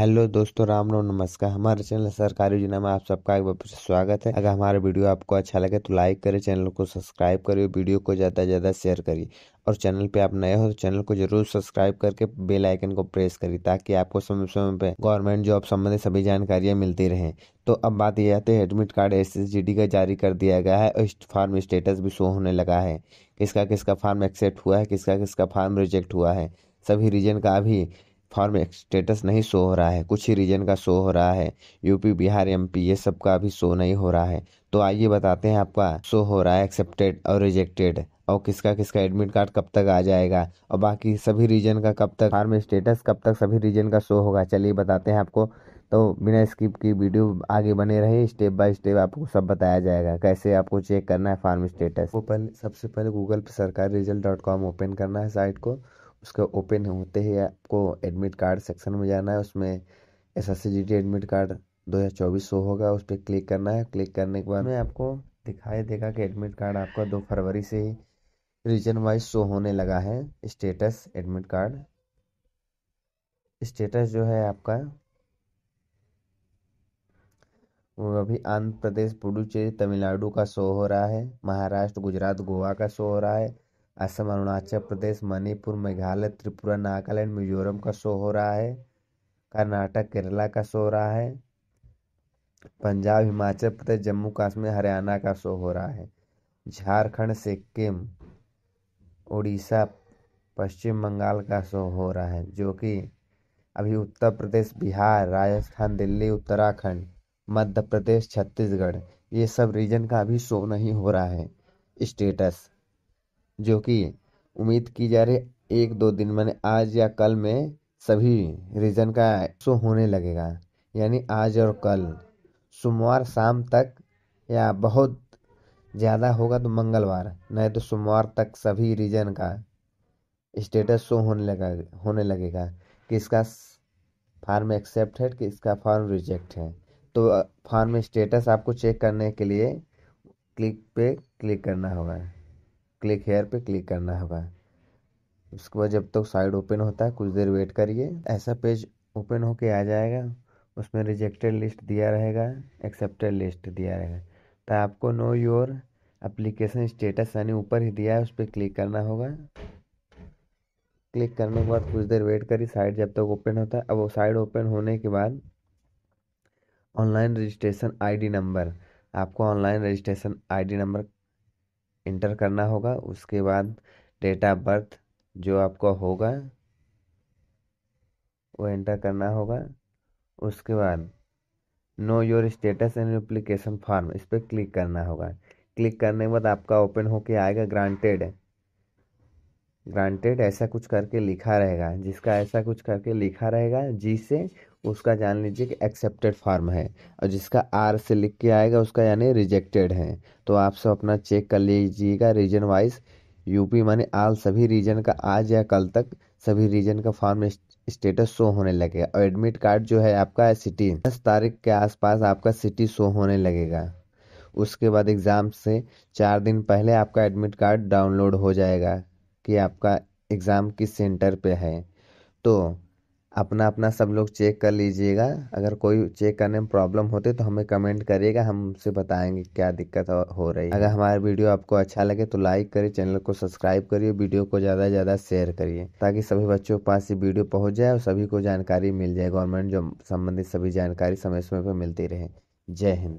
hello दोस्तों राम राम नमस्कार हमारे चैनल सरकारी योजना में आप सबका एक बार फिर स्वागत है अगर हमारा वीडियो आपको अच्छा लगे तो लाइक करें चैनल को सब्सक्राइब करें वीडियो को ज़्यादा से ज़्यादा शेयर करिए और चैनल पे आप नए हो तो चैनल को जरूर सब्सक्राइब करके बेल आइकन को प्रेस करिए ताकि आपको समय समय पर गवर्नमेंट जॉब संबंधी सभी जानकारियाँ मिलती रहें तो अब बात यह आती है एडमिट कार्ड एस का जारी कर दिया गया है और फार्म स्टेटस भी शो होने लगा है किसका किसका फार्म एक्सेप्ट हुआ है किसका किसका फार्म रिजेक्ट हुआ है सभी रीजन का भी फॉर्म स्टेटस नहीं शो हो रहा है कुछ ही रीजन का शो हो रहा है यूपी बिहार एमपी ये सब का अभी शो नहीं हो रहा है तो आइए बताते हैं आपका शो हो रहा है एक्सेप्टेड और रिजेक्टेड और किसका किसका एडमिट कार्ड कब तक आ जाएगा और बाकी सभी रीजन का कब तक फार्म स्टेटस कब तक सभी रीजन का शो होगा चलिए बताते हैं आपको तो बिना स्किप की वीडियो आगे बने रहे स्टेप बाय स्टेप आपको सब बताया जाएगा कैसे आपको चेक करना है फार्म स्टेटस ओपन पहले सबसे पहले गूगल पर सरकारी रिजल्ट डॉट कॉम ओपन करना है साइट को उसका ओपन होते ही आपको एडमिट कार्ड सेक्शन में जाना है उसमें एस एस एडमिट कार्ड चौबीस शो होगा उस पर क्लिक करना है क्लिक करने के बाद में आपको दिखाई देगा कि एडमिट कार्ड आपका दो फरवरी से ही रीजन वाइज शो होने लगा है स्टेटस एडमिट कार्ड स्टेटस जो है आपका वो अभी आंध्र प्रदेश पुडुचेरी तमिलनाडु का शो हो रहा है महाराष्ट्र गुजरात गोवा का शो हो रहा है असम अरुणाचल प्रदेश मणिपुर मेघालय त्रिपुरा नागालैंड मिजोरम का शो हो रहा है कर्नाटक केरला का शो हो रहा है पंजाब हिमाचल प्रदेश जम्मू कश्मीर हरियाणा का शो हो रहा है झारखंड सिक्किम उड़ीसा पश्चिम बंगाल का शो हो रहा है जो कि अभी उत्तर प्रदेश बिहार राजस्थान दिल्ली उत्तराखंड मध्य प्रदेश छत्तीसगढ़ ये सब रीजन का अभी शो नहीं हो रहा है स्टेटस जो कि उम्मीद की जा रही एक दो दिन मैंने आज या कल में सभी रीजन का शो होने लगेगा यानी आज और कल सोमवार शाम तक या बहुत ज़्यादा होगा तो मंगलवार नहीं तो सोमवार तक सभी रीजन का स्टेटस शो होने लगा होने लगेगा कि इसका फार्म एक्सेप्ट है कि इसका फार्म रिजेक्ट है तो फार्म स्टेटस आपको चेक करने के लिए क्लिक पे क्लिक करना होगा क्लिक हेयर पे क्लिक करना होगा उसके बाद जब तक तो साइड ओपन होता है कुछ देर वेट करिए ऐसा पेज ओपन होके आ जाएगा उसमें रिजेक्टेड लिस्ट दिया रहेगा एक्सेप्टेड लिस्ट दिया रहेगा तो आपको नो योर एप्लीकेशन स्टेटस यानी ऊपर ही दिया है उस पर क्लिक करना होगा क्लिक करने के बाद कुछ देर वेट करिए साइट जब तक तो ओपन होता है अब वो साइट ओपन होने के बाद ऑनलाइन रजिस्ट्रेशन आईडी नंबर आपको online registration ID number enter करना होगा उसके बाद डेट ऑफ बर्थ जो आपका होगा वो इंटर करना होगा उसके बाद know your status and application form इस पर क्लिक करना होगा क्लिक करने के बाद आपका ओपन होके आएगा ग्रांटेड है ग्रांटेड ऐसा कुछ करके लिखा रहेगा जिसका ऐसा कुछ करके लिखा रहेगा जी से उसका जान लीजिए कि एक्सेप्टेड फॉर्म है और जिसका आर से लिख के आएगा उसका यानी रिजेक्टेड है तो आप सब अपना चेक कर लीजिएगा रीजन वाइज यूपी माने आल सभी रीजन का आज या कल तक सभी रीजन का फॉर्म स्टेटस शो होने लगेगा और एडमिट कार्ड जो है आपका सिटी दस तारीख के आसपास आपका सिटी शो होने लगेगा उसके बाद एग्ज़ाम से चार दिन पहले आपका एडमिट कार्ड डाउनलोड हो जाएगा कि आपका एग्ज़ाम किस सेंटर पे है तो अपना अपना सब लोग चेक कर लीजिएगा अगर कोई चेक करने में प्रॉब्लम होते तो हमें कमेंट करिएगा हम उसे बताएंगे क्या दिक्कत हो रही है अगर हमारा वीडियो आपको अच्छा लगे तो लाइक करिए चैनल को सब्सक्राइब करिए वीडियो को ज़्यादा से ज़्यादा शेयर करिए ताकि सभी बच्चों के पास ये वीडियो पहुँच जाए और सभी को जानकारी मिल जाए गवर्नमेंट जॉब संबंधित सभी जानकारी समय समय पर मिलती रहे जय हिंद